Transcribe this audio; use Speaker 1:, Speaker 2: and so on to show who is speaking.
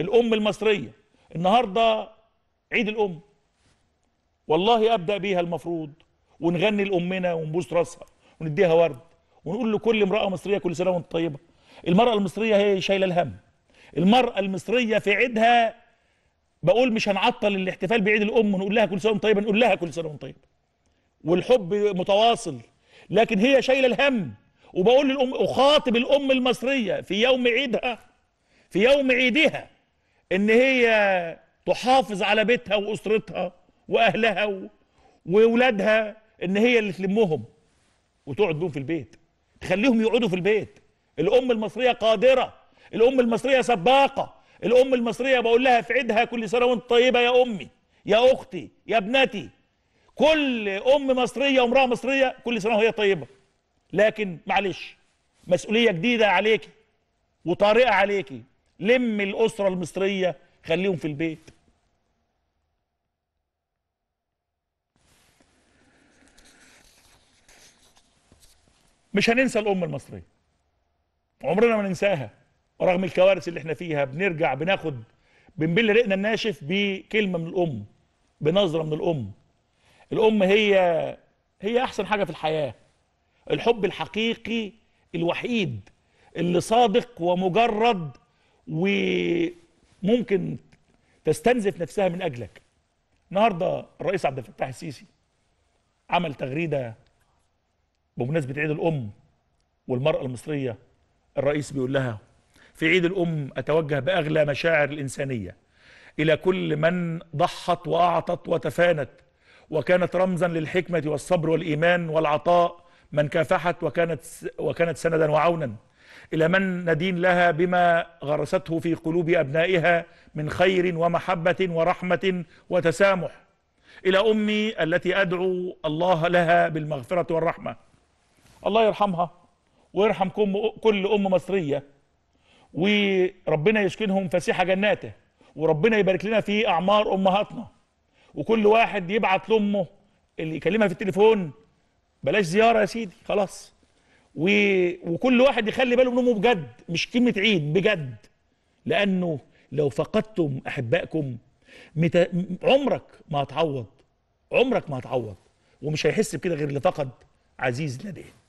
Speaker 1: الأم المصرية النهاردة عيد الأم والله أبدأ بيها المفروض ونغني لأمنا ونبوس راسها ونديها ورد ونقول لكل امرأة مصرية كل سنة وانت طيبة المرأة المصرية هي شايلة الهم المرأة المصرية في عيدها بقول مش هنعطل الاحتفال بعيد الأم ونقول لها كل سنة وانت طيبة نقول لها كل سنة وانت طيبة والحب متواصل لكن هي شايلة الهم وبقول للأم أخاطب الأم المصرية في يوم عيدها في يوم عيدها ان هي تحافظ على بيتها واسرتها واهلها واولادها ان هي اللي تلمهم وتقعد بيهم في البيت تخليهم يقعدوا في البيت الام المصريه قادره الام المصريه سباقه الام المصريه بقول لها في عيدها كل سنه وانت طيبه يا امي يا اختي يا ابنتي كل ام مصريه وامراه مصريه كل سنه وهي طيبه لكن معلش مسؤوليه جديده عليكي وطارئه عليكي لم الاسره المصريه خليهم في البيت مش هننسى الأمة المصرية عمرنا ما ننساها رغم الكوارث اللي احنا فيها بنرجع بناخد بنبل رقنا الناشف بكلمة من الأم بنظرة من الأم الأم هي هي أحسن حاجة في الحياة الحب الحقيقي الوحيد اللي صادق ومجرد وممكن تستنزف نفسها من اجلك النهارده الرئيس عبد الفتاح السيسي عمل تغريده بمناسبه عيد الام والمراه المصريه الرئيس بيقول لها في عيد الام اتوجه باغلى مشاعر الانسانيه الى كل من ضحت واعطت وتفانت وكانت رمزا للحكمه والصبر والايمان والعطاء من كافحت وكانت وكانت سندا وعونا إلى من ندين لها بما غرسته في قلوب أبنائها من خير ومحبة ورحمة وتسامح إلى أمي التي أدعو الله لها بالمغفرة والرحمة الله يرحمها ويرحم كل أم مصرية وربنا يسكنهم فسيح جناته وربنا يبارك لنا في أعمار أمهاتنا وكل واحد يبعت لأمه اللي يكلمها في التليفون بلاش زيارة يا سيدي خلاص و... وكل واحد يخلي باله منهم بجد مش كلمه عيد بجد لانه لو فقدتم احبائكم مت... عمرك ما هتعوض عمرك ما هتعوض ومش هيحس بكده غير اللي فقد عزيز لديه